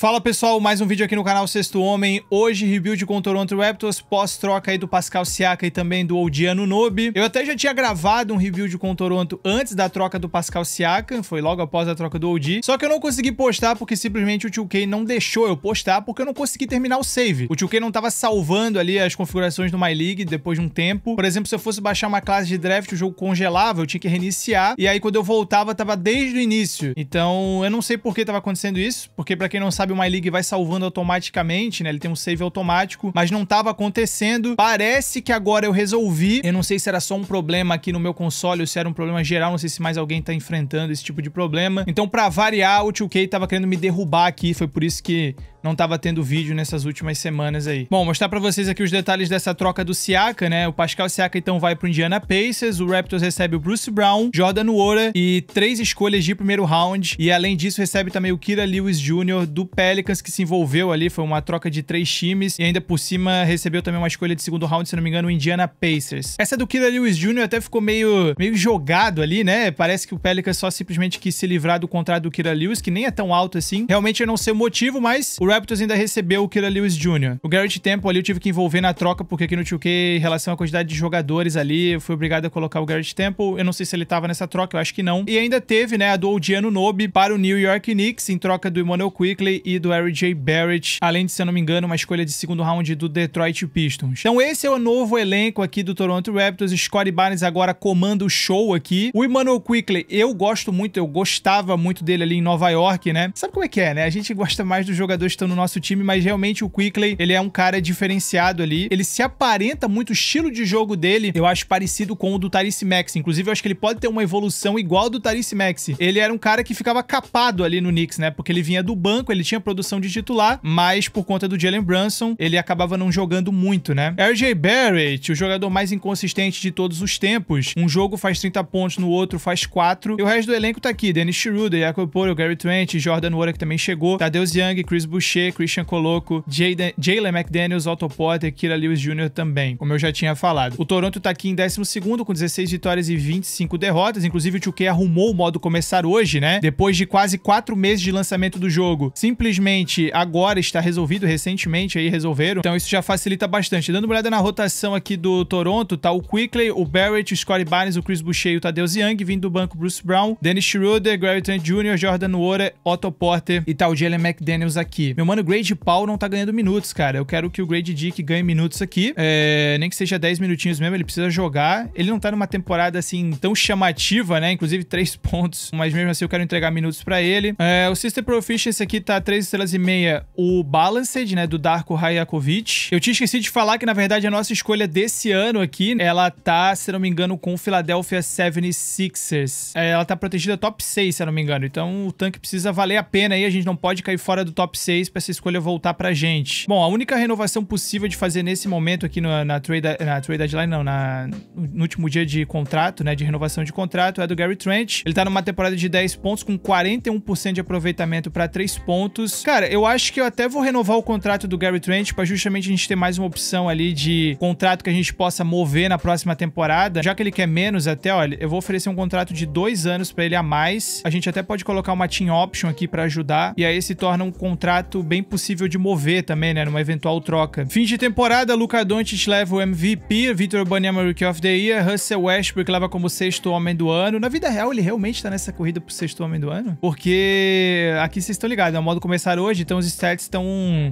Fala pessoal, mais um vídeo aqui no canal Sexto Homem. Hoje, rebuild com o Toronto Raptors, pós-troca aí do Pascal Siaka e também do Oldiano Nobi. Eu até já tinha gravado um rebuild com o Toronto antes da troca do Pascal Siaka, foi logo após a troca do Oldi. Só que eu não consegui postar porque simplesmente o 2K não deixou eu postar porque eu não consegui terminar o save. O 2K não tava salvando ali as configurações do My League depois de um tempo. Por exemplo, se eu fosse baixar uma classe de draft, o jogo congelava, eu tinha que reiniciar. E aí quando eu voltava, tava desde o início. Então, eu não sei por que tava acontecendo isso, porque para quem não sabe, sabe, o MyLeague vai salvando automaticamente, né? Ele tem um save automático, mas não tava acontecendo. Parece que agora eu resolvi. Eu não sei se era só um problema aqui no meu console ou se era um problema geral. Não sei se mais alguém tá enfrentando esse tipo de problema. Então, pra variar, o 2K tava querendo me derrubar aqui. Foi por isso que não tava tendo vídeo nessas últimas semanas aí. Bom, mostrar para vocês aqui os detalhes dessa troca do Siaka, né? O Pascal Siaka então vai pro Indiana Pacers, o Raptors recebe o Bruce Brown, Jordan Wora e três escolhas de primeiro round e além disso recebe também o Kira Lewis Jr. do Pelicans, que se envolveu ali, foi uma troca de três times, e ainda por cima recebeu também uma escolha de segundo round, se não me engano, o Indiana Pacers. Essa do Killer Lewis Jr. até ficou meio, meio jogado ali, né? Parece que o Pelicans só simplesmente quis se livrar do contrato do Killer Lewis, que nem é tão alto assim. Realmente eu não sei o motivo, mas o Raptors ainda recebeu o Killer Lewis Jr. O Garrett Temple ali eu tive que envolver na troca, porque aqui no 2K, em relação à quantidade de jogadores ali, eu fui obrigado a colocar o Garrett Temple. Eu não sei se ele tava nessa troca, eu acho que não. E ainda teve, né, a do Odiano Nobe para o New York Knicks, em troca do Emmanuel Quickley e do RJ J. Barrett, além de, se eu não me engano, uma escolha de segundo round do Detroit Pistons. Então esse é o novo elenco aqui do Toronto Raptors. Scottie Barnes agora comanda o show aqui. O Emmanuel Quickley, eu gosto muito, eu gostava muito dele ali em Nova York, né? Sabe como é que é, né? A gente gosta mais dos jogadores que estão no nosso time, mas realmente o Quickley, ele é um cara diferenciado ali. Ele se aparenta muito, o estilo de jogo dele, eu acho parecido com o do Tarice Max. Inclusive, eu acho que ele pode ter uma evolução igual do Tarice Max. Ele era um cara que ficava capado ali no Knicks, né? Porque ele vinha do banco, ele tinha tinha produção de titular, mas por conta do Jalen Brunson, ele acabava não jogando muito, né? RJ Barrett, o jogador mais inconsistente de todos os tempos. Um jogo faz 30 pontos, no outro faz 4. E o resto do elenco tá aqui. Dennis Schroeder, Jacob Poro, Gary Trent, Jordan Wara, que também chegou. Tadeus Young, Chris Boucher, Christian Coloco, Jalen McDaniels, Otto Potter, Kira Lewis Jr. também, como eu já tinha falado. O Toronto tá aqui em 12 com 16 vitórias e 25 derrotas. Inclusive, o 2 arrumou o modo começar hoje, né? Depois de quase 4 meses de lançamento do jogo. Simplesmente simplesmente agora está resolvido, recentemente aí resolveram. Então isso já facilita bastante. Dando uma olhada na rotação aqui do Toronto, tá o Quickley, o Barrett, o Scottie Barnes, o Chris Boucher e o Tadeu Young, vindo do banco Bruce Brown, Dennis Schroeder, Gary Trent Jr., Jordan Wora, Otto Porter e tal tá o Jalen McDaniels aqui. Meu mano, o Grade Paul não tá ganhando minutos, cara. Eu quero que o Grade Dick ganhe minutos aqui. É, nem que seja 10 minutinhos mesmo, ele precisa jogar. Ele não tá numa temporada assim tão chamativa, né? Inclusive 3 pontos, mas mesmo assim eu quero entregar minutos para ele. É, o Sister Proficiency aqui tá três estrelas e meia o Balanced, né, do Darko Hayakovic. Eu tinha esquecido de falar que, na verdade, a nossa escolha desse ano aqui, ela tá, se não me engano, com o Philadelphia 76ers. É, ela tá protegida top 6, se não me engano. Então o tanque precisa valer a pena aí, a gente não pode cair fora do top 6 pra essa escolha voltar pra gente. Bom, a única renovação possível de fazer nesse momento aqui no, na, trade, na trade deadline, não, na, no último dia de contrato, né, de renovação de contrato, é do Gary Trent. Ele tá numa temporada de 10 pontos com 41% de aproveitamento para 3 pontos Cara, eu acho que eu até vou renovar o contrato do Gary Trent para justamente a gente ter mais uma opção ali de contrato que a gente possa mover na próxima temporada. Já que ele quer menos até, olha, eu vou oferecer um contrato de dois anos para ele a mais. A gente até pode colocar uma team option aqui para ajudar. E aí se torna um contrato bem possível de mover também, né? Numa eventual troca. Fim de temporada, Luca Doncic leva o MVP, Victor Banyama Rookie of the Year, Russell Westbrook leva como sexto homem do ano. Na vida real, ele realmente tá nessa corrida pro sexto homem do ano? Porque aqui vocês estão ligados, é o modo como começaram hoje, então os stats estão,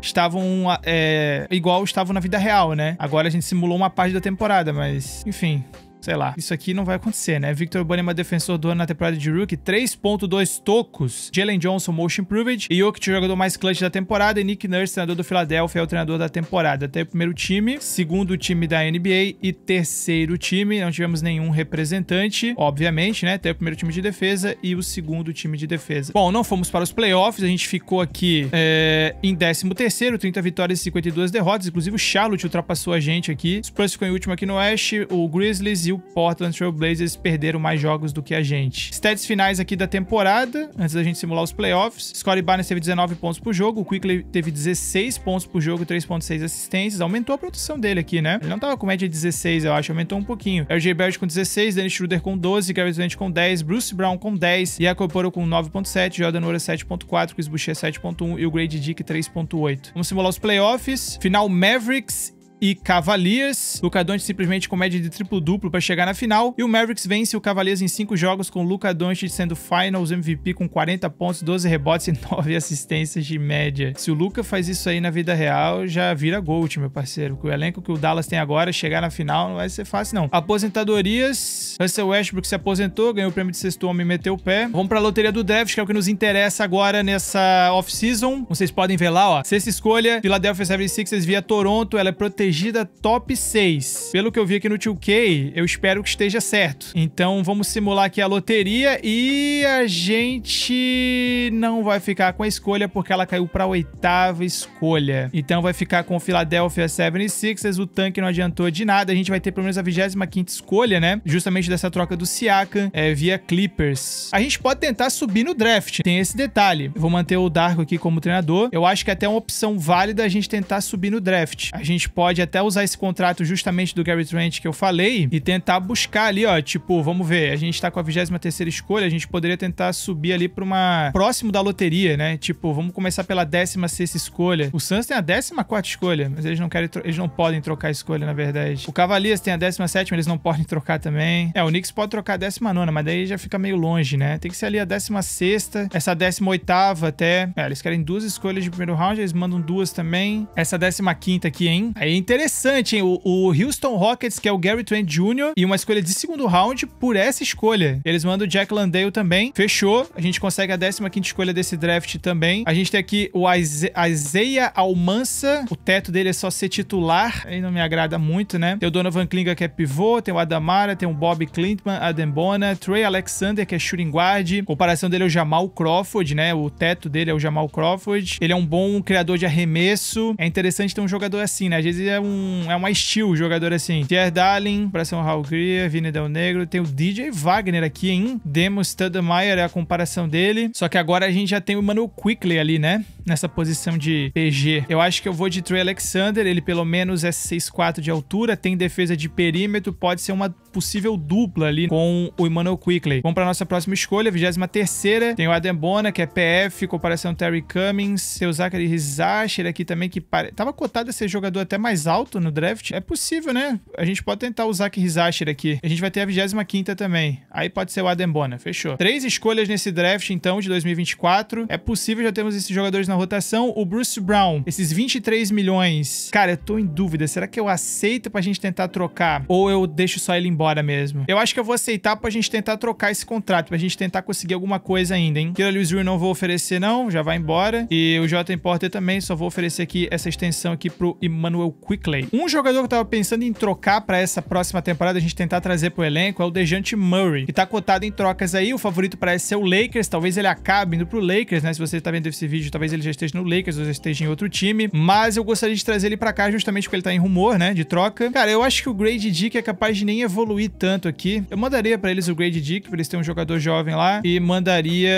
estavam ah, é, igual estavam na vida real, né? Agora a gente simulou uma parte da temporada, mas enfim, sei lá, isso aqui não vai acontecer, né? Victor Banema, é defensor do ano na temporada de rookie, 3.2 tocos. Jalen Johnson, motion improved. E Jokic, jogador mais clutch da temporada. E Nick Nurse, treinador do Philadelphia, é o treinador da temporada. Até o primeiro time, segundo time da NBA e terceiro time. Não tivemos nenhum representante, obviamente, né? Até o primeiro time de defesa e o segundo time de defesa. Bom, não fomos para os playoffs, a gente ficou aqui é, em 13 terceiro, 30 vitórias e 52 derrotas. Inclusive o Charlotte ultrapassou a gente aqui. Spurs ficou em último aqui no Oeste, o Grizzlies e o Portland Trail Blazers perderam mais jogos do que a gente. Stats finais aqui da temporada, antes da gente simular os playoffs. Scottie Barnes teve 19 pontos por jogo, o Quickley teve 16 pontos por jogo, 3.6 assistências. Aumentou a produção dele aqui, né? Ele não tava com média de 16, eu acho, aumentou um pouquinho. RJ Belt com 16, Dennis Schroeder com 12, Graves Grant com 10, Bruce Brown com 10, Jacob Poro com 9.7, Jordan Ora 7.4, Chris Boucher 7.1 e o Grady Dick 3.8. Vamos simular os playoffs. Final Mavericks e Cavaliers. Luca Doncic simplesmente com média de triplo-duplo para chegar na final. E o Mavericks vence o Cavaliers em 5 jogos, com o Luca Doncic sendo Finals MVP com 40 pontos, 12 rebotes e 9 assistências de média. Se o Luca faz isso aí na vida real, já vira Gold, meu parceiro. o elenco que o Dallas tem agora, chegar na final não vai ser fácil, não. Aposentadorias. Russell Westbrook se aposentou, ganhou o prêmio de sexto homem e meteu o pé. Vamos pra loteria do draft que é o que nos interessa agora nessa off-season. Vocês podem ver lá, ó. Sexta escolha, Philadelphia 76ers via Toronto. Ela é protegida protegida top 6. Pelo que eu vi aqui no 2K, eu espero que esteja certo. Então vamos simular aqui a loteria e a gente não vai ficar com a escolha porque ela caiu para a oitava escolha. Então vai ficar com o Philadelphia 76ers, o tanque não adiantou de nada, a gente vai ter pelo menos a 25ª escolha, né? Justamente dessa troca do Siaka é, via Clippers. A gente pode tentar subir no draft, tem esse detalhe. Eu vou manter o Darko aqui como treinador. Eu acho que é até uma opção válida a gente tentar subir no draft. A gente pode pode até usar esse contrato justamente do Gary Trent que eu falei e tentar buscar ali, ó, tipo, vamos ver, a gente tá com a 23 escolha, a gente poderia tentar subir ali pra uma... próximo da loteria, né? Tipo, vamos começar pela 16 escolha. O Suns tem a 14 escolha, mas eles não querem... Eles não podem trocar a escolha, na verdade. O Cavaliers tem a 17ª, eles não podem trocar também. É, o Knicks pode trocar a 19 mas daí já fica meio longe, né? Tem que ser ali a 16 essa 18 até... É, eles querem duas escolhas de primeiro round, eles mandam duas também. Essa 15 aqui, hein? Aí Interessante, hein? O, o, Houston Rockets, que é o Gary Trent Jr., e uma escolha de segundo round por essa escolha. Eles mandam o Jack Landale também. Fechou. A gente consegue a 15ª escolha desse draft também. A gente tem aqui o Isaiah Almansa. O teto dele é só ser titular. Aí não me agrada muito, né? Tem o Donovan Klinga, que é pivô. Tem o Adamara. Tem o Bob Clintman, Adembona. Trey Alexander, que é shooting guard. A comparação dele é o Jamal Crawford, né? O teto dele é o Jamal Crawford. Ele é um bom criador de arremesso. É interessante ter um jogador assim, né? Às vezes é, um, é uma estilo jogador assim. Pierre Darling, pra um Raul Grier, Vini Del Negro. Tem o DJ Wagner aqui, hein? Demo Studemeyer é a comparação dele. Só que agora a gente já tem o Manuel Quickley ali, né? Nessa posição de PG. Eu acho que eu vou de Trey Alexander. Ele pelo menos é 6'4 de altura, tem defesa de perímetro, pode ser uma possível dupla ali com o Emmanuel Quickley. Vamos para nossa próxima escolha, 23ª. Tem o Adam Bona, que é PF, comparação Terry Cummings. Tem o Zachary Rizacher aqui também, que pare... tava cotado a ser jogador até mais alto no draft. É possível, né? A gente pode tentar o Zachary Rizacher aqui. A gente vai ter a 25ª também. Aí pode ser o Adam Bona, fechou. Três escolhas nesse draft, então, de 2024. É possível, já temos esses jogadores na rotação. O Bruce Brown, esses 23 milhões. Cara, eu tô em dúvida. Será que eu aceito pra gente tentar trocar? Ou eu deixo só ele embora? embora mesmo. Eu acho que eu vou aceitar pra gente tentar trocar esse contrato, pra gente tentar conseguir alguma coisa ainda, hein? o Lewis Real não vou oferecer não, já vai embora. E o J Importer também, só vou oferecer aqui essa extensão aqui pro Emmanuel Quickley. Um jogador que eu tava pensando em trocar pra essa próxima temporada, a gente tentar trazer pro elenco, é o Dejante Murray, que tá cotado em trocas aí. O favorito parece ser é o Lakers, talvez ele acabe indo pro Lakers, né? Se você tá vendo esse vídeo, talvez ele já esteja no Lakers ou já esteja em outro time. Mas eu gostaria de trazer ele pra cá justamente porque ele tá em rumor, né? De troca. Cara, eu acho que o Grade Dick é capaz de nem evoluir evoluir tanto aqui. Eu mandaria para eles o Grade Dick, pra eles terem um jogador jovem lá, e mandaria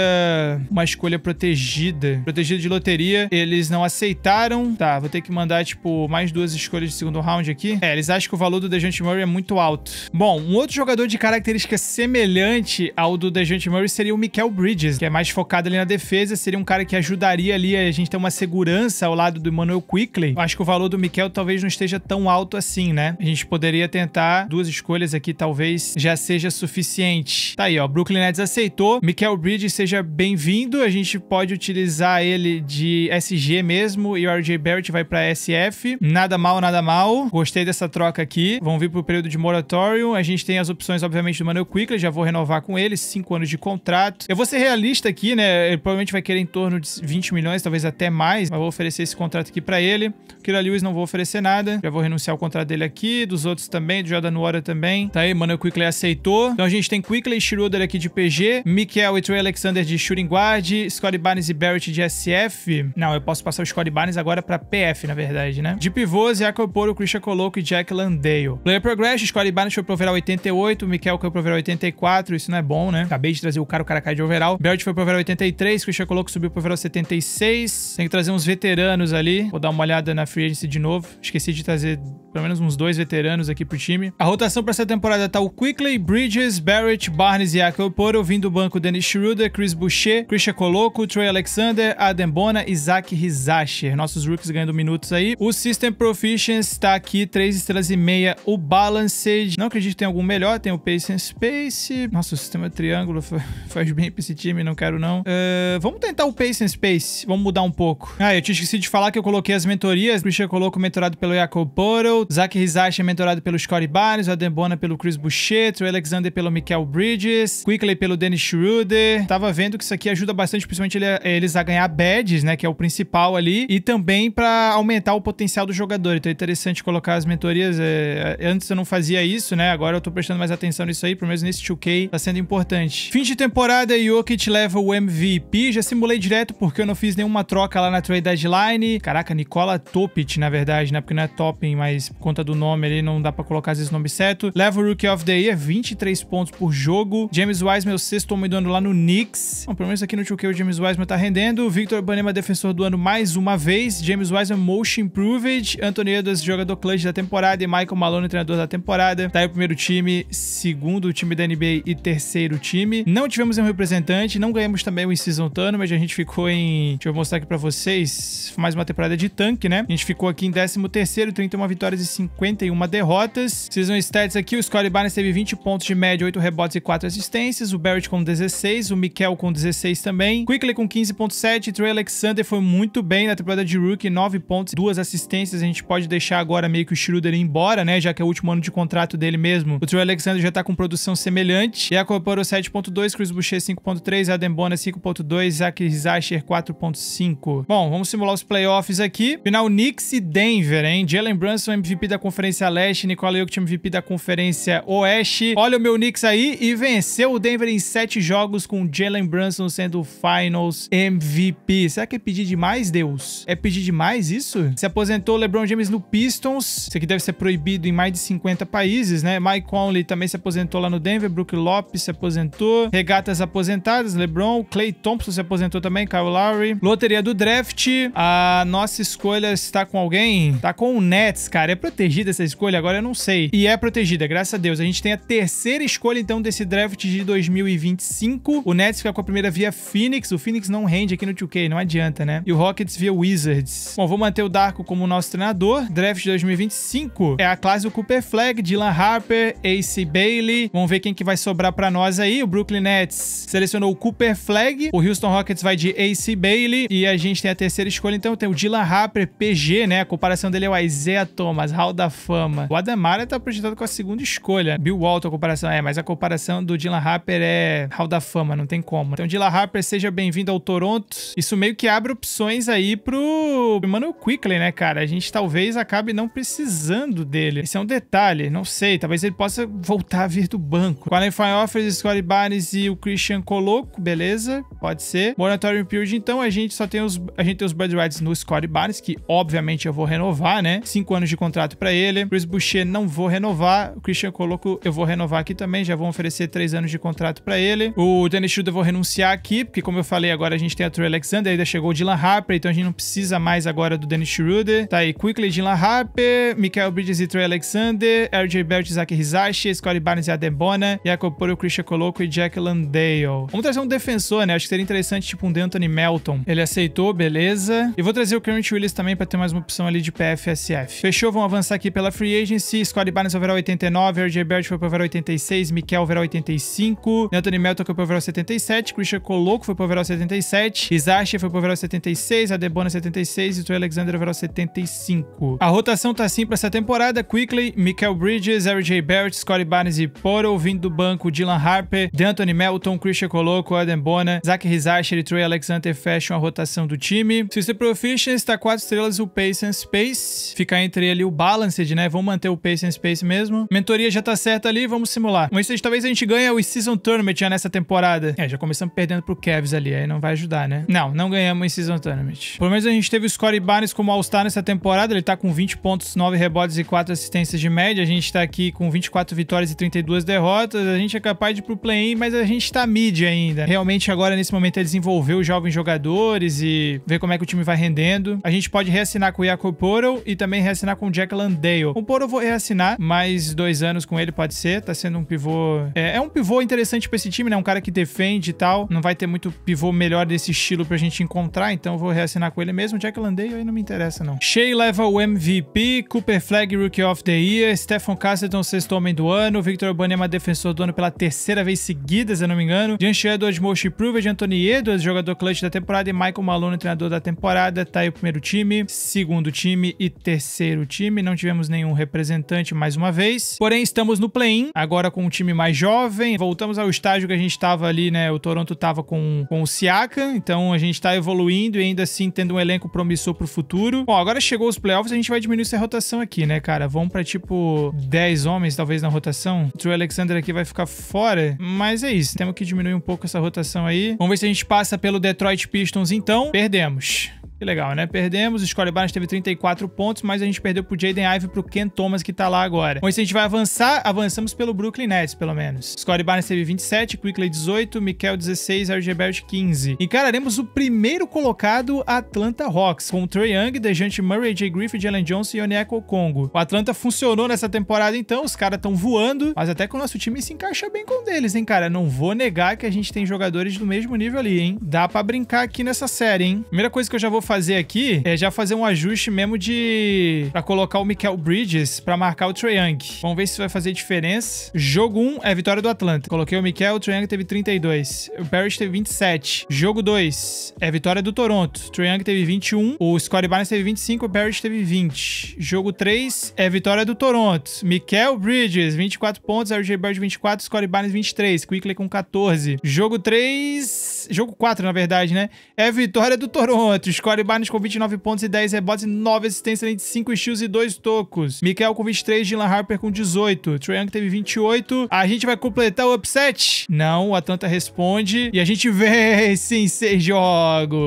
uma escolha protegida. Protegida de loteria, eles não aceitaram. Tá, vou ter que mandar, tipo, mais duas escolhas de segundo round aqui. É, eles acham que o valor do Dejante Murray é muito alto. Bom, um outro jogador de característica semelhante ao do Dejante Murray seria o Michael Bridges, que é mais focado ali na defesa, seria um cara que ajudaria ali a gente ter uma segurança ao lado do Emmanuel Quickley. Acho que o valor do Michael talvez não esteja tão alto assim, né? A gente poderia tentar duas escolhas aqui aqui talvez já seja suficiente. Tá aí, ó. Brooklyn Nets aceitou. Michael Bridges, seja bem-vindo. A gente pode utilizar ele de SG mesmo e o RJ Barrett vai pra SF. Nada mal, nada mal. Gostei dessa troca aqui. Vamos vir pro período de moratório. A gente tem as opções, obviamente, do Manuel Quickly. Já vou renovar com ele. Cinco anos de contrato. Eu vou ser realista aqui, né? Ele provavelmente vai querer em torno de 20 milhões, talvez até mais. Mas vou oferecer esse contrato aqui pra ele. Kira Lewis não vou oferecer nada. Já vou renunciar ao contrato dele aqui. Dos outros também. Do Jordan Wara também. Tá aí, Manuel Quickley aceitou. Então a gente tem Quickley e Schroeder aqui de PG, Mikel e Trey Alexander de shooting guard, Scottie Barnes e Barrett de SF. Não, eu posso passar o Scottie Barnes agora pra PF, na verdade, né? De pivôs, Jacob Poro, Christian Coloco e Jack Landale. Player Progress, Scottie Barnes foi pro overall 88, Mikel foi pro overall 84, isso não é bom, né? Acabei de trazer o cara, o cara cai de overall. Barrett foi pro overall 83, Christian Coloco subiu pro overall 76. Tem que trazer uns veteranos ali. Vou dar uma olhada na free agency de novo. Esqueci de trazer pelo menos uns dois veteranos aqui pro time. A rotação pra essa temporada tá o Quickley, Bridges, Barrett, Barnes e Akoporo, vindo do banco Dennis Schroeder, Chris Boucher, Christian Coloco, Trey Alexander, Adembona e Zach Rizacher. Nossos rookies ganhando minutos aí. O System Proficiency está aqui, 3 estrelas e meia. O Balanced, não acredito que tem algum melhor, tem o Pace and Space. Nossa, o sistema triângulo faz bem pra esse time, não quero não. Uh, vamos tentar o Pace and Space, vamos mudar um pouco. Ah, eu tinha esquecido de falar que eu coloquei as mentorias. Christian Coloco mentorado pelo Jacob Poro, Zach Rizacher mentorado pelo Scottie Barnes, Adembona pelo pelo Chris Boucher, Trey Alexander pelo Michael Bridges, Quickley pelo Dennis Schroeder. Tava vendo que isso aqui ajuda bastante, principalmente eles a ganhar badges, né, que é o principal ali, e também para aumentar o potencial do jogador. Então é interessante colocar as mentorias. É, é... antes eu não fazia isso, né? Agora eu tô prestando mais atenção nisso aí, pelo menos nesse 2K tá sendo importante. Fim de temporada, Jokic leva o MVP. Já simulei direto porque eu não fiz nenhuma troca lá na trade deadline. Caraca, Nicola Topic, na verdade, né? Porque não é Topping, mas por conta do nome ali não dá para colocar os nomes certo. Leva novo Rookie of the Year, 23 pontos por jogo. James Wiseman o sexto homem do ano lá no Knicks. Bom, pelo menos aqui no 2K o James Wiseman tá rendendo. Victor Banema, defensor do ano mais uma vez. James Wiseman, Motion Improved. Anthony Edwards, jogador clutch da temporada. E Michael Malone, treinador da temporada. Tá aí o primeiro time, segundo time da NBA e terceiro time. Não tivemos um representante, não ganhamos também o season Tano, mas a gente ficou em... Deixa eu mostrar aqui pra vocês. Mais uma temporada de tanque, né? A gente ficou aqui em 13º, 31 vitórias e 51 derrotas. Season stats aqui, os Scottie Barnes teve 20 pontos de média, 8 rebotes e 4 assistências, o Barrett com 16, o Mikel com 16 também, Quickly com 15.7, Trey Alexander foi muito bem na temporada de rookie, 9 pontos, 2 assistências, a gente pode deixar agora meio que o Schroeder ir embora, né, já que é o último ano de contrato dele mesmo. O Trey Alexander já tá com produção semelhante, E a Poro 7.2, Chris Boucher 5.3, Adam Bona 5.2, Zach Zasher 4.5. Bom, vamos simular os playoffs aqui. Final Knicks e Denver, hein? Jalen Brunson MVP da Conferência Leste, Nicola Jokic MVP da Conferência conferência oeste. Olha o meu Knicks aí e venceu o Denver em sete jogos com Jalen Brunson sendo o Finals MVP. Será que é pedir demais, Deus? É pedir demais isso? Se aposentou o LeBron James no Pistons. Isso aqui deve ser proibido em mais de 50 países, né? Mike Conley também se aposentou lá no Denver. Brook Lopes se aposentou. Regatas aposentadas, LeBron. Clay Thompson se aposentou também, Kyle Lowry. Loteria do draft. A nossa escolha está com alguém? Tá com o Nets, cara. É protegida essa escolha? Agora eu não sei. E é protegida, graças graças a Deus. A gente tem a terceira escolha, então, desse draft de 2025. O Nets fica com a primeira via Phoenix. O Phoenix não rende aqui no 2K, não adianta, né? E o Rockets via Wizards. Bom, vou manter o Darko como nosso treinador. Draft de 2025 é a classe do Cooper Flag, Dylan Harper, AC Bailey. Vamos ver quem que vai sobrar pra nós aí. O Brooklyn Nets selecionou o Cooper Flag. O Houston Rockets vai de AC Bailey. E a gente tem a terceira escolha, então, tem o Dylan Harper, PG, né? A comparação dele é o Isaiah Thomas, Hall da Fama. O Adamara tá projetado com a segunda escolha escolha. Bill Walton, a comparação é, mas a comparação do Dylan Harper é Hall da Fama, não tem como. Então, Dylan Harper, seja bem-vindo ao Toronto. Isso meio que abre opções aí pro Emmanuel Quickley, né, cara? A gente talvez acabe não precisando dele. Esse é um detalhe, não sei. Talvez ele possa voltar a vir do banco. Qualifying Offers, Scottie Barnes e o Christian Coloco, beleza? Pode ser. Moratorium Period, então, a gente só tem os, a gente tem os Bird no Scottie Barnes, que obviamente eu vou renovar, né? Cinco anos de contrato para ele. Chris Boucher, não vou renovar. O Christian Christian, eu coloco, eu vou renovar aqui também, já vou oferecer três anos de contrato para ele. O Dennis Schroeder eu vou renunciar aqui, porque como eu falei, agora a gente tem a Trey Alexander, ainda chegou o Dylan Harper, então a gente não precisa mais agora do Dennis Schroeder. Tá aí, Quickly, Dylan Harper, Michael Bridges e Trey Alexander, RJ Belt, Zach Rizashi, Scottie Barnes e Adebona, Jacob Poro, Christian Coloco e Jack Landale. Vamos trazer um defensor, né? Acho que seria interessante, tipo um D'Anthony Melton. Ele aceitou, beleza. E vou trazer o Current Willis também para ter mais uma opção ali de PFSF. Fechou, vamos avançar aqui pela Free Agency. Scottie Barnes overall 89, 89, Sergio Berti foi pro overall 86, Mikel overall 85, Anthony Melton foi pro overall 77, Christian Coloco foi pro overall 77, Izashi foi pro overall 76, Adebona 76 e Trey Alexander overall 75. A rotação tá assim pra essa temporada, Quickly, Mikel Bridges, RJ Barrett, Scottie Barnes e Poro, vindo do banco, Dylan Harper, Anthony Melton, Christian Coloco, Adebona, Zach Rizashi e Trey Alexander fecham a rotação do time. Se você Proficiency tá 4 estrelas, o Pace and Space, fica entre ele o Balanced, né, vão manter o Pace and Space mesmo. Mentor teoria já tá certa ali, vamos simular. Mas isso, talvez a gente ganhe o Season Tournament já né, nessa temporada. É, já começamos perdendo pro Cavs ali, aí não vai ajudar, né? Não, não ganhamos o Season Tournament. Pelo menos a gente teve o Scottie Barnes como All-Star nessa temporada, ele tá com 20 pontos, 9 rebotes e 4 assistências de média, a gente tá aqui com 24 vitórias e 32 derrotas, a gente é capaz de ir pro play-in, mas a gente tá mid ainda. Realmente agora, nesse momento, é desenvolver os jovens jogadores e ver como é que o time vai rendendo. A gente pode reassinar com o Jakob Poro e também reassinar com o Jack Landale. O Poro eu vou reassinar mais dois anos anos com ele, pode ser. Tá sendo um pivô. É, é um pivô interessante para esse time, né? Um cara que defende e tal. Não vai ter muito pivô melhor desse estilo pra gente encontrar, então eu vou reassinar com ele mesmo. Jack Landale aí não me interessa, não. Shea leva o MVP, Cooper Flag, Rookie of the Year, Stefan Castleton, sexto homem do ano, Victor Banema, é defensor do ano pela terceira vez seguida, se eu não me engano. Jansh Edwards, Most Improved, Anthony Edwards, jogador clutch da temporada, e Michael Malone, treinador da temporada. Tá aí o primeiro time, segundo time e terceiro time. Não tivemos nenhum representante mais uma vez. Porém, estamos no play-in, agora com um time mais jovem. Voltamos ao estágio que a gente estava ali, né? O Toronto estava com, com o Siaka, então a gente está evoluindo e ainda assim tendo um elenco promissor pro futuro. Bom, agora chegou os playoffs, a gente vai diminuir essa rotação aqui, né, cara? Vamos para tipo 10 homens, talvez, na rotação. O True Alexander aqui vai ficar fora, mas é isso. Temos que diminuir um pouco essa rotação aí. Vamos ver se a gente passa pelo Detroit Pistons, então. Perdemos. Que legal, né? Perdemos, o Scottie Barnes teve 34 pontos, mas a gente perdeu pro Jaden Ive e pro Ken Thomas, que tá lá agora. Com isso, a gente vai avançar, avançamos pelo Brooklyn Nets, pelo menos. Scottie Barnes teve 27, Quickley 18, Mikel 16, RG Barrett 15. Encararemos o primeiro colocado Atlanta Hawks, com Trey Young, Dejante Murray, Jay Griffith, Jalen Johnson e Onyeko Congo. O Atlanta funcionou nessa temporada, então, os caras estão voando, mas até que o nosso time se encaixa bem com deles, hein, cara? Não vou negar que a gente tem jogadores do mesmo nível ali, hein? Dá pra brincar aqui nessa série, hein? Primeira coisa que eu já vou fazer aqui é já fazer um ajuste mesmo de... pra colocar o Michael Bridges pra marcar o Trae Young. Vamos ver se vai fazer diferença. Jogo 1 é vitória do Atlanta. Coloquei o Michael, o Trae Young teve 32. O Parrish teve 27. Jogo 2 é vitória do Toronto. Trae Young teve 21. O Scottie Barnes teve 25. O Parrish teve 20. Jogo 3 é vitória do Toronto. Michael Bridges, 24 pontos. RJ Bird, 24. Scottie Barnes, 23. Quickley com 14. Jogo 3... Jogo 4, na verdade, né? É vitória do Toronto. Scottie Mario Barnes com 29 pontos e 10 rebotes 9 assistências, 5 steals e 2 tocos. Mikael com 23, Dylan Harper com 18. Trae Young teve 28. A gente vai completar o upset? Não, o Atlanta responde e a gente vence em 6 jogos.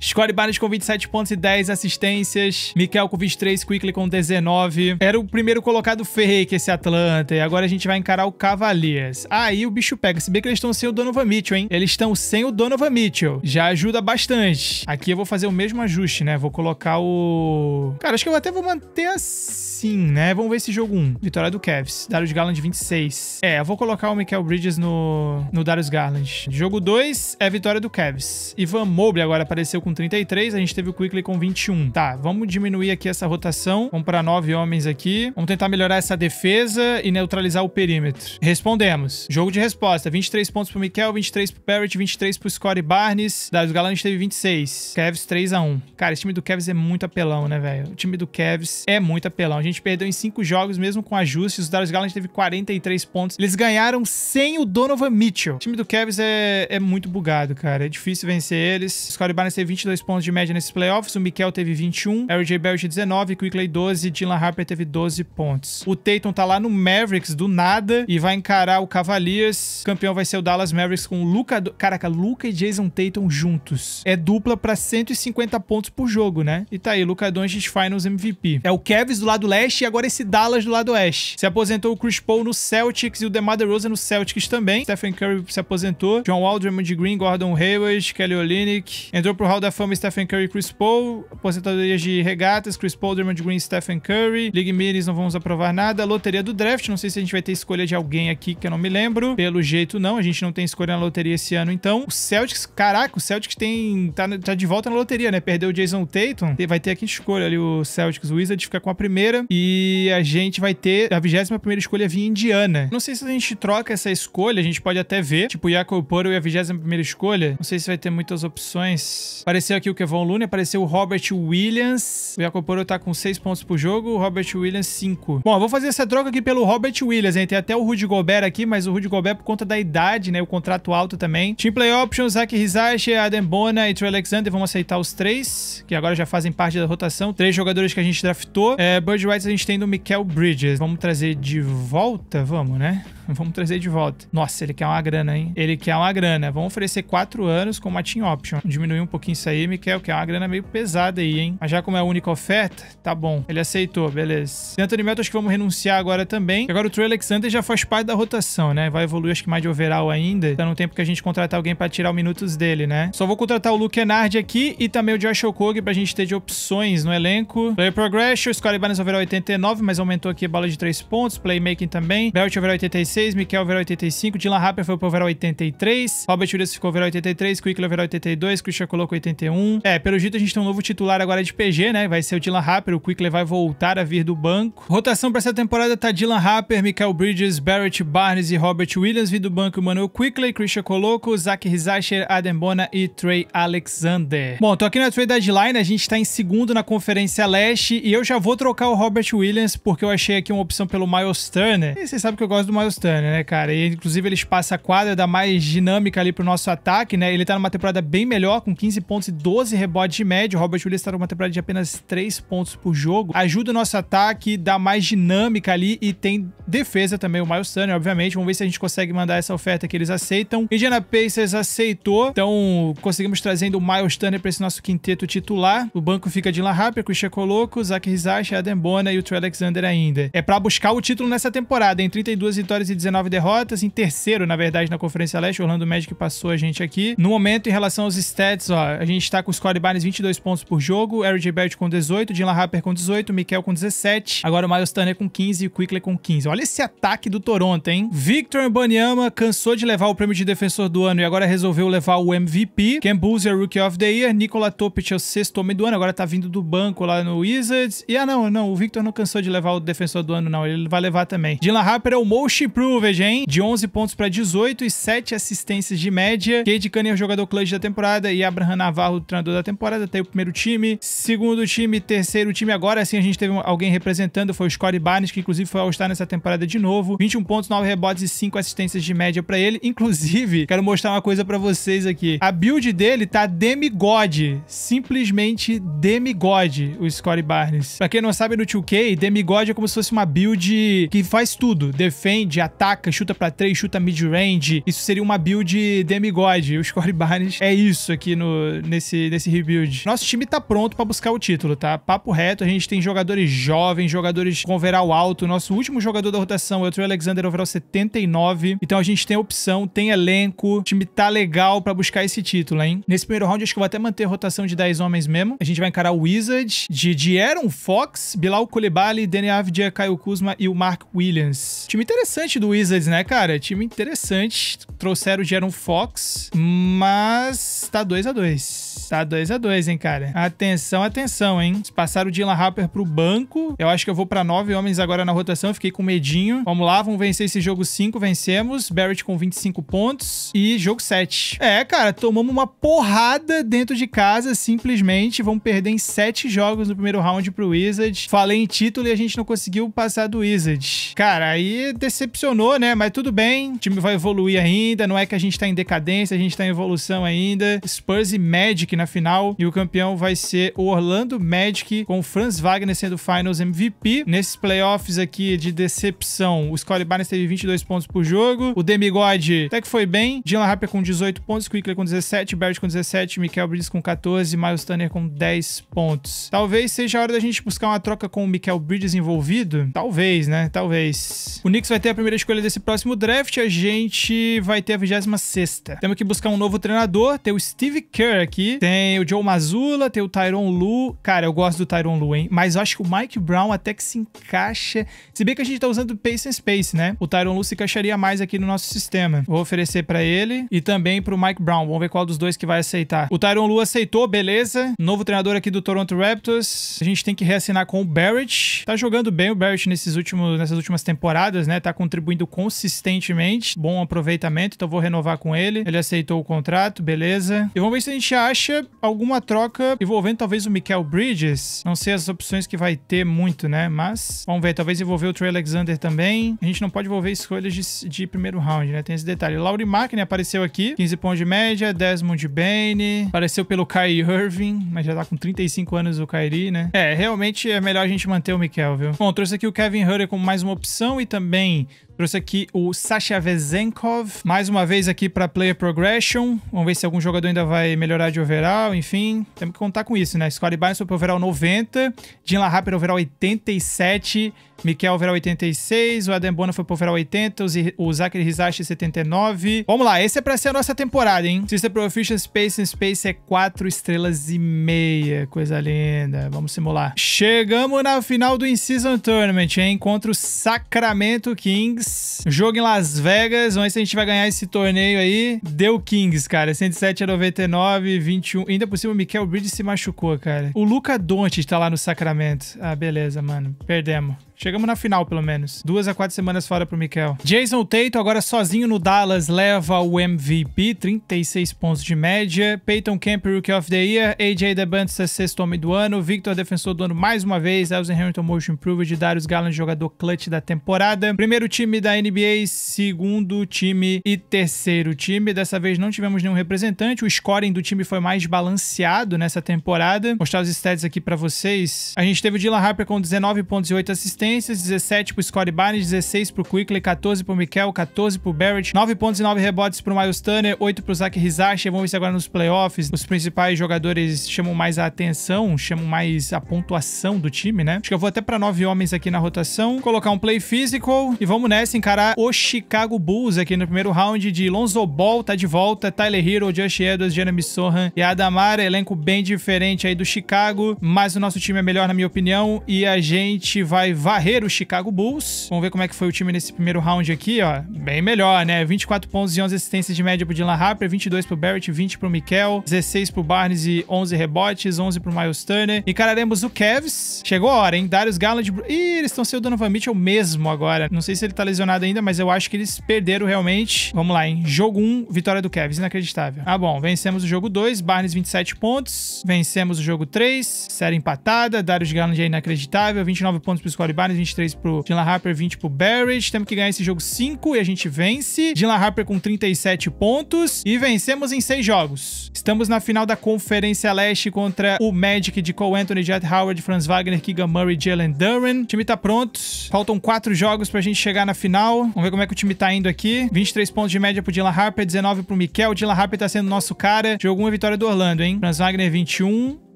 Scottie Barnes com 27 pontos e 10 assistências. Mikael com 23, Quickly com 19. Era o primeiro colocado fake esse Atlanta e agora a gente vai encarar o Cavaliers. Aí ah, o bicho pega, se bem que eles estão sem o Donovan Mitchell, hein? Eles estão sem o Donovan Mitchell. Já ajuda bastante. Aqui Aqui eu vou fazer o mesmo ajuste, né? Vou colocar o... Cara, acho que eu até vou manter assim, né? Vamos ver esse jogo 1. Vitória do Cavs. Darius Garland 26. É, eu vou colocar o Michael Bridges no, no Darius Garland. Jogo 2 é vitória do Cavs. Ivan Mobley agora apareceu com 33. A gente teve o Quickly com 21. Tá, vamos diminuir aqui essa rotação. Vamos para 9 homens aqui. Vamos tentar melhorar essa defesa e neutralizar o perímetro. Respondemos. Jogo de resposta. 23 pontos pro Michael, 23 pro Barrett, 23 pro Scottie Barnes. Darius Garland teve 26. Cavs. 3 a 1 Cara, esse time do Cavs é muito apelão, né, velho? O time do Cavs é muito apelão. A gente perdeu em 5 jogos, mesmo com ajustes. O Dallas Garland teve 43 pontos. Eles ganharam sem o Donovan Mitchell. O time do Cavs é, é muito bugado, cara. É difícil vencer eles. O Scottie Barnes teve 22 pontos de média nesses playoffs. O Mikel teve 21. RJ Barrett 19. Quickley 12. Dylan Harper teve 12 pontos. O Tatum tá lá no Mavericks do nada e vai encarar o Cavaliers. O campeão vai ser o Dallas Mavericks com o Luca... Caraca, Luca e Jason Tatum juntos. É dupla pra 150 pontos por jogo, né? E tá aí, Luca Doncic Finals MVP. É o Kevs do lado leste e agora esse Dallas do lado oeste. Se aposentou o Chris Paul no Celtics e o DeMar DeRozan no Celtics também. Stephen Curry se aposentou. John Wall, Draymond Green, Gordon Hayward, Kelly Olynyk. Entrou pro Hall da Fama Stephen Curry e Chris Paul. Aposentadorias de regatas, Chris Paul, Draymond Green, Stephen Curry. League Minis, não vamos aprovar nada. Loteria do draft, não sei se a gente vai ter escolha de alguém aqui que eu não me lembro. Pelo jeito não, a gente não tem escolha na loteria esse ano então. O Celtics, caraca, o Celtics tem tá, tá de volta na loteria, né? Perdeu o Jason Tatum, vai ter aqui escolha ali o Celtics Wizards, fica com a primeira. E a gente vai ter a 21 primeira escolha via Indiana. Não sei se a gente troca essa escolha, a gente pode até ver. Tipo, o Jacob Poro e a 21 primeira escolha. Não sei se vai ter muitas opções. Apareceu aqui o Kevon Looney, apareceu o Robert Williams. O Jacob Poro tá com 6 pontos por jogo, o Robert Williams 5. Bom, eu vou fazer essa troca aqui pelo Robert Williams, hein? Tem até o Rudy Gobert aqui, mas o Rudy Gobert é por conta da idade, né? O contrato alto também. Team Play Options, Zach Rizache, Adam Bona e Trey Alexander vamos aceitar os três, que agora já fazem parte da rotação. Três jogadores que a gente draftou. É, Bird Rights a gente tem do Mikel Bridges. Vamos trazer de volta? Vamos, né? vamos trazer de volta. Nossa, ele quer uma grana, hein? Ele quer uma grana. Vamos oferecer quatro anos com uma team option. Diminuir um pouquinho isso aí, Miquel, que é uma grana meio pesada aí, hein? Mas já como é a única oferta, tá bom. Ele aceitou, beleza. Anthony Melton, acho que vamos renunciar agora também. Agora o Trey Alexander já faz parte da rotação, né? Vai evoluir, acho que mais de overall ainda. Tá no tempo que a gente contratar alguém pra tirar os minutos dele, né? Só vou contratar o Luke Kennard aqui e também o Josh Okogi pra gente ter de opções no elenco. Player Progression, Scottie Barnes overall 89, mas aumentou aqui a bola de 3 pontos. Playmaking também. Belt overall 86 86, Mikel overall 85, Dylan Harper foi pro overall 83, Robert Williams ficou overall 83, Quickly overall 82, Christian Coloco 81. É, pelo jeito a gente tem um novo titular agora de PG, né? Vai ser o Dylan Harper, o Quickly vai voltar a vir do banco. Rotação para essa temporada tá Dylan Harper, Mikel Bridges, Barrett Barnes e Robert Williams, vir do banco Manuel Quickly, Christian Coloco, Zach Rizacher, Adam Bona e Trey Alexander. Bom, tô aqui na trade deadline, a gente tá em segundo na Conferência Leste e eu já vou trocar o Robert Williams porque eu achei aqui uma opção pelo Miles Turner. E vocês sabem que eu gosto do Miles Turner instantânea, né, cara? E inclusive ele espaça a quadra, dá mais dinâmica ali pro nosso ataque, né? Ele tá numa temporada bem melhor, com 15 pontos e 12 rebotes de média. O Robert Williams tá numa temporada de apenas 3 pontos por jogo. Ajuda o nosso ataque, dá mais dinâmica ali e tem defesa também, o Miles Turner, obviamente. Vamos ver se a gente consegue mandar essa oferta que eles aceitam. Indiana Pacers aceitou, então conseguimos trazendo o Miles Turner pra esse nosso quinteto titular. O banco fica de Lan Harper, Christian Coloco, Zach Rizashi, Adam Bona e o Trey Alexander ainda. É pra buscar o título nessa temporada, em 32 vitórias e 19 derrotas. Em terceiro, na verdade, na Conferência Leste, Orlando Magic passou a gente aqui. No momento, em relação aos stats, ó, a gente está com o Scott Barnes 22 pontos por jogo, RJ Barrett com 18, Dylan Harper com 18, Mikel com 17, agora o Miles Turner com 15 e o Quickley com 15. Olha esse ataque do Toronto, hein? Victor Banyama cansou de levar o prêmio de defensor do ano e agora resolveu levar o MVP. Ken Boozer, Rookie of the Year. Nikola Topic é o sexto homem do ano, agora tá vindo do banco lá no Wizards. E ah, não, não, o Victor não cansou de levar o defensor do ano, não. Ele vai levar também. Dylan Harper é o most pro hein? de 11 pontos para 18 e 7 assistências de média. Cade Cunningham, jogador clutch da temporada, e Abraham Navarro, treinador da temporada, tá até o primeiro time. Segundo time, terceiro time. Agora sim a gente teve alguém representando, foi o Scottie Barnes, que inclusive foi All-Star nessa temporada de novo. 21 pontos, 9 rebotes e 5 assistências de média para ele. Inclusive, quero mostrar uma coisa para vocês aqui. A build dele tá demigod, simplesmente demigod, o Scottie Barnes. Pra quem não sabe, no 2K, demigod é como se fosse uma build que faz tudo. Defende, ataca, ataca, chuta pra três, chuta mid-range. Isso seria uma build demigod. O Score Barnes é isso aqui no, nesse, nesse rebuild. Nosso time tá pronto pra buscar o título, tá? Papo reto, a gente tem jogadores jovens, jogadores com overall alto. Nosso último jogador da rotação é o Trey Alexander, overall 79. Então a gente tem opção, tem elenco. O time tá legal pra buscar esse título, hein? Nesse primeiro round, acho que eu vou até manter a rotação de 10 homens mesmo. A gente vai encarar o Wizard de, de Aaron Fox, Bilal Koulibaly, Daniel Avdia, Caio Kuzma e o Mark Williams. Time interessante do Wizards, né, cara? Time interessante. Trouxeram o Jerome Fox, mas tá 2 a 2 Tá 2 a 2 hein, cara? Atenção, atenção, hein? Se passar o Dylan Harper pro banco, eu acho que eu vou pra 9 homens agora na rotação. Fiquei com medinho. Vamos lá, vamos vencer esse jogo 5. Vencemos. Barrett com 25 pontos. E jogo 7. É, cara, tomamos uma porrada dentro de casa, simplesmente. Vamos perder em 7 jogos no primeiro round pro Wizards. Falei em título e a gente não conseguiu passar do Wizards. Cara, aí decepcionou, né? Mas tudo bem. O time vai evoluir ainda. Não é que a gente tá em decadência, a gente tá em evolução ainda. Spurs e Magic Magic na final e o campeão vai ser o Orlando Magic, com o Franz Wagner sendo Finals MVP. Nesses playoffs aqui de decepção, o Scottie Barnes teve 22 pontos por jogo, o Demigod até que foi bem, Dylan Harper com 18 pontos, Quickler com 17, Barrett com 17, Michael Bridges com 14, Miles Turner com 10 pontos. Talvez seja a hora da gente buscar uma troca com o Michael Bridges envolvido? Talvez, né? Talvez. O Knicks vai ter a primeira escolha desse próximo draft, a gente vai ter a 26ª. Temos que buscar um novo treinador, tem o Steve Kerr aqui, tem o Joe Mazula, tem o Tyron Lu. Cara, eu gosto do Tyron Lu, hein? Mas eu acho que o Mike Brown até que se encaixa. Se bem que a gente tá usando o Pace and Space, né? O Tyron Lu se encaixaria mais aqui no nosso sistema. Vou oferecer para ele e também pro Mike Brown. Vamos ver qual dos dois que vai aceitar. O Tyron Lu aceitou, beleza. Novo treinador aqui do Toronto Raptors. A gente tem que reassinar com o Barrett. Tá jogando bem o Barrett nesses últimos, nessas últimas temporadas, né? Tá contribuindo consistentemente. Bom aproveitamento, então vou renovar com ele. Ele aceitou o contrato, beleza. E vamos ver se a gente acha alguma troca envolvendo talvez o Mikel Bridges. Não sei as opções que vai ter muito, né? Mas vamos ver. Talvez envolver o Trey Alexander também. A gente não pode envolver escolhas de, de primeiro round, né? Tem esse detalhe. Laurie Markkinen né, apareceu aqui. 15 pontos de média. Desmond Bane. Apareceu pelo Kyrie Irving. Mas já tá com 35 anos o Kyrie, né? É, realmente é melhor a gente manter o Mikel, viu? Bom, trouxe aqui o Kevin Hutter como mais uma opção e também Trouxe aqui o Sasha Vezenkov, mais uma vez aqui para Player Progression. Vamos ver se algum jogador ainda vai melhorar de overall, enfim. Temos que contar com isso, né? Scottie Barnes foi pro overall 90, Jim LaHapper overall 87, Mikel overall 86, o Adembona foi pro overall 80, o Zachary Hizashi 79. Vamos lá, esse é pra ser a nossa temporada, hein? Sister Proficiency Space and Space é 4 estrelas e meia, coisa linda. Vamos simular. Chegamos na final do In-Season Tournament, hein? Contra o Sacramento Kings. Jogo em Las Vegas, Vamos ver se a gente vai ganhar esse torneio aí. Deu Kings, cara. 107 a 99, 21. Ainda por cima, o Mikel Bridge se machucou, cara. O Luca Doncic tá lá no Sacramento. Ah, beleza, mano. Perdemos. Chegamos na final, pelo menos. Duas a quatro semanas fora pro Mikel. Jason Tatum agora sozinho no Dallas leva o MVP, 36 pontos de média. Peyton Camper, Rookie of the Year. AJ DeBantis, sexto homem do ano. Victor, defensor do ano mais uma vez. Elson Hamilton, Motion Improved. Darius Garland, jogador clutch da temporada. Primeiro time da NBA, segundo time e terceiro time. Dessa vez não tivemos nenhum representante. O scoring do time foi mais balanceado nessa temporada. Vou mostrar os stats aqui para vocês. A gente teve o Dylan Harper com 19 pontos e 8 assistências assistências, 17 pro Scott Barnes, 16 pro Quickley, 14 pro Mikel, 14 pro Barrett, 9 pontos e 9 rebotes pro Miles Turner, 8 pro Zach Rizache. Vamos ver se agora nos playoffs os principais jogadores chamam mais a atenção, chamam mais a pontuação do time, né? Acho que eu vou até para 9 homens aqui na rotação, colocar um play physical e vamos nessa encarar o Chicago Bulls aqui no primeiro round de Lonzo Ball, tá de volta, Tyler Hero, Josh Edwards, Jeremy Sohan e Adamar, elenco bem diferente aí do Chicago, mas o nosso time é melhor na minha opinião e a gente vai varrer carreira, o Chicago Bulls. Vamos ver como é que foi o time nesse primeiro round aqui, ó. Bem melhor, né? 24 pontos e 11 assistências de média pro Dylan Harper, 22 pro Barrett, 20 pro Mikel, 16 pro Barnes e 11 rebotes, 11 pro Miles Turner. Encararemos o Cavs. Chegou a hora, hein? Darius Garland... Ih, eles estão sem o Donovan Mitchell mesmo agora. Não sei se ele tá lesionado ainda, mas eu acho que eles perderam realmente. Vamos lá, hein? Jogo 1, vitória do Cavs. Inacreditável. Ah, bom. Vencemos o jogo 2, Barnes 27 pontos. Vencemos o jogo 3, série empatada. Darius Garland é inacreditável, 29 pontos pro Scottie Barnes. Barnes, 23 pro Dylan Harper, 20 pro Barrett. Temos que ganhar esse jogo 5 e a gente vence. Dylan Harper com 37 pontos e vencemos em 6 jogos. Estamos na final da Conferência Leste contra o Magic de Cole Anthony, Jet Howard, Franz Wagner, Keegan Murray, Jalen Duran. O time tá pronto. Faltam 4 jogos pra gente chegar na final. Vamos ver como é que o time tá indo aqui. 23 pontos de média pro Dylan Harper, 19 pro Mikel. O Dylan Harper tá sendo nosso cara. Jogou uma vitória do Orlando, hein? Franz Wagner, 21.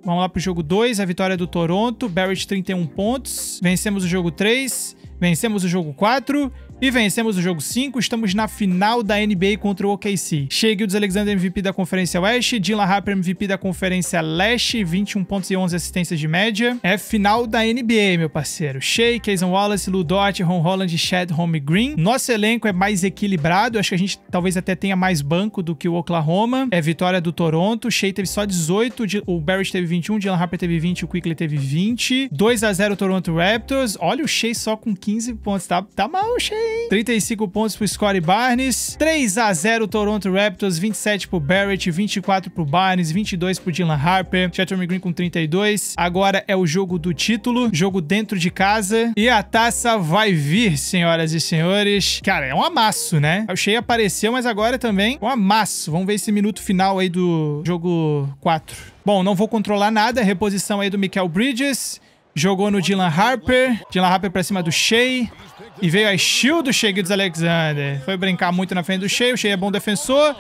Vamos lá pro jogo 2, a vitória do Toronto. Barrett 31 pontos. Vencemos o jogo 3, vencemos o jogo 4 e vencemos o jogo 5, estamos na final da NBA contra o OKC. Shea Gildes Alexander MVP da Conferência Oeste, Dylan Harper MVP da Conferência Leste, 21 pontos e 11 assistências de média. É final da NBA, meu parceiro. Shea, Kayson Wallace, Lu Ron Holland, Chad Home Green. Nosso elenco é mais equilibrado, acho que a gente talvez até tenha mais banco do que o Oklahoma. É vitória do Toronto, Shea teve só 18, o Barrett teve 21, Dylan Harper teve 20, o Quickley teve 20. 2 a 0 Toronto Raptors. Olha o Shea só com 15 pontos, tá, tá mal o Shea, 35 pontos pro Scottie Barnes. 3 a 0 Toronto Raptors, 27 pro Barrett, 24 pro Barnes, 22 pro Dylan Harper, Chatham Green com 32. Agora é o jogo do título, jogo dentro de casa. E a taça vai vir, senhoras e senhores. Cara, é um amasso, né? O Shea apareceu, mas agora também é um amasso. Vamos ver esse minuto final aí do jogo 4. Bom, não vou controlar nada, é reposição aí do Michael Bridges. Jogou no Dylan Harper. Dylan Harper pra cima do Shea. E veio a shield do Shea Gildes Alexander. Foi brincar muito na frente do Shea. O Shea é bom defensor.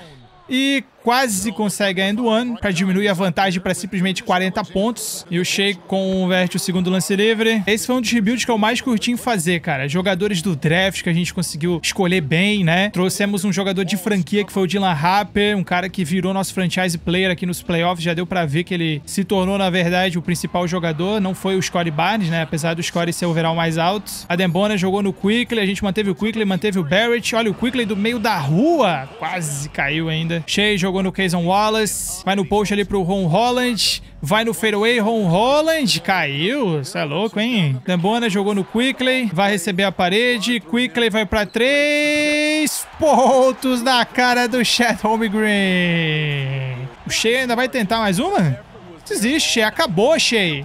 E quase consegue a end-one para diminuir a vantagem para simplesmente 40 pontos. E o Shea converte o segundo lance livre. Esse foi um dos rebuilds que eu mais curti em fazer, cara. Jogadores do draft que a gente conseguiu escolher bem, né? Trouxemos um jogador de franquia que foi o Dylan Harper, um cara que virou nosso franchise player aqui nos playoffs. Já deu para ver que ele se tornou, na verdade, o principal jogador. Não foi o Score Barnes, né? Apesar do Score ser o overall mais alto. A Dembona jogou no Quickly, a gente manteve o Quickly, manteve o Barrett. Olha, o Quickly do meio da rua quase caiu ainda. Shea jogou jogou no Keyson Wallace. Vai no post ali pro Ron Holland. Vai no fairway, Ron Holland. Caiu. Isso é louco, hein? Dambona jogou no Quickley. Vai receber a parede. Quickley vai pra três pontos na cara do Chad Home Green. O Shea ainda vai tentar mais uma? Desiste, Shea. Acabou, Shea.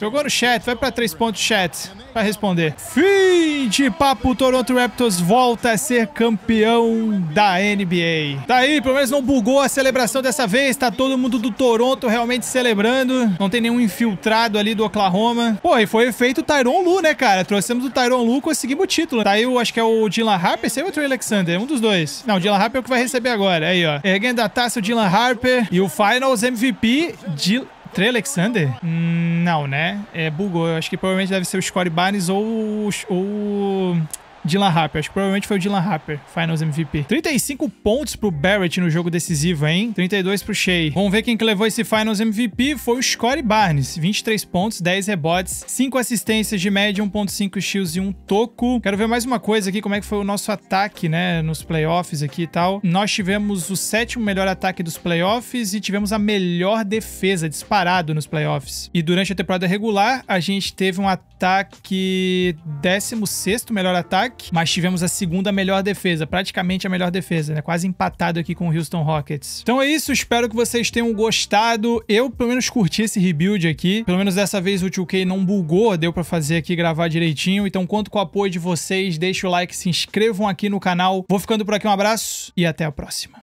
Jogou no chat, vai pra três pontos chat pra responder. Fim de papo, o Toronto Raptors volta a ser campeão da NBA. Tá aí, pelo menos não bugou a celebração dessa vez, tá todo mundo do Toronto realmente celebrando. Não tem nenhum infiltrado ali do Oklahoma. Pô, e foi feito o Tyron Lu, né, cara? Trouxemos o Tyron Lu, conseguimos o título. Tá aí, eu acho que é o Dylan Harper, esse é o Trey Alexander, um dos dois. Não, o Dylan Harper é o que vai receber agora, aí ó. Erguendo a taça, o Dylan Harper e o Finals MVP, Dylan... Trey Alexander? Hum, não, né? É, bugou. Eu acho que provavelmente deve ser o Scottie Barnes ou, o Dylan Harper. Acho que provavelmente foi o Dylan Harper, Finals MVP. 35 pontos pro Barrett no jogo decisivo, hein? 32 pro Shea. Vamos ver quem que levou esse Finals MVP foi o Scottie Barnes. 23 pontos, 10 rebotes, 5 assistências de média, 1.5 shields e um toco. Quero ver mais uma coisa aqui, como é que foi o nosso ataque, né, nos playoffs aqui e tal. Nós tivemos o sétimo melhor ataque dos playoffs e tivemos a melhor defesa disparado nos playoffs. E durante a temporada regular, a gente teve um ataque 16º melhor ataque ataque, mas tivemos a segunda melhor defesa, praticamente a melhor defesa, né? Quase empatado aqui com o Houston Rockets. Então é isso, espero que vocês tenham gostado. Eu, pelo menos, curti esse rebuild aqui. Pelo menos dessa vez o 2K não bugou, deu pra fazer aqui gravar direitinho. Então conto com o apoio de vocês, deixa o like, se inscrevam aqui no canal. Vou ficando por aqui, um abraço e até a próxima.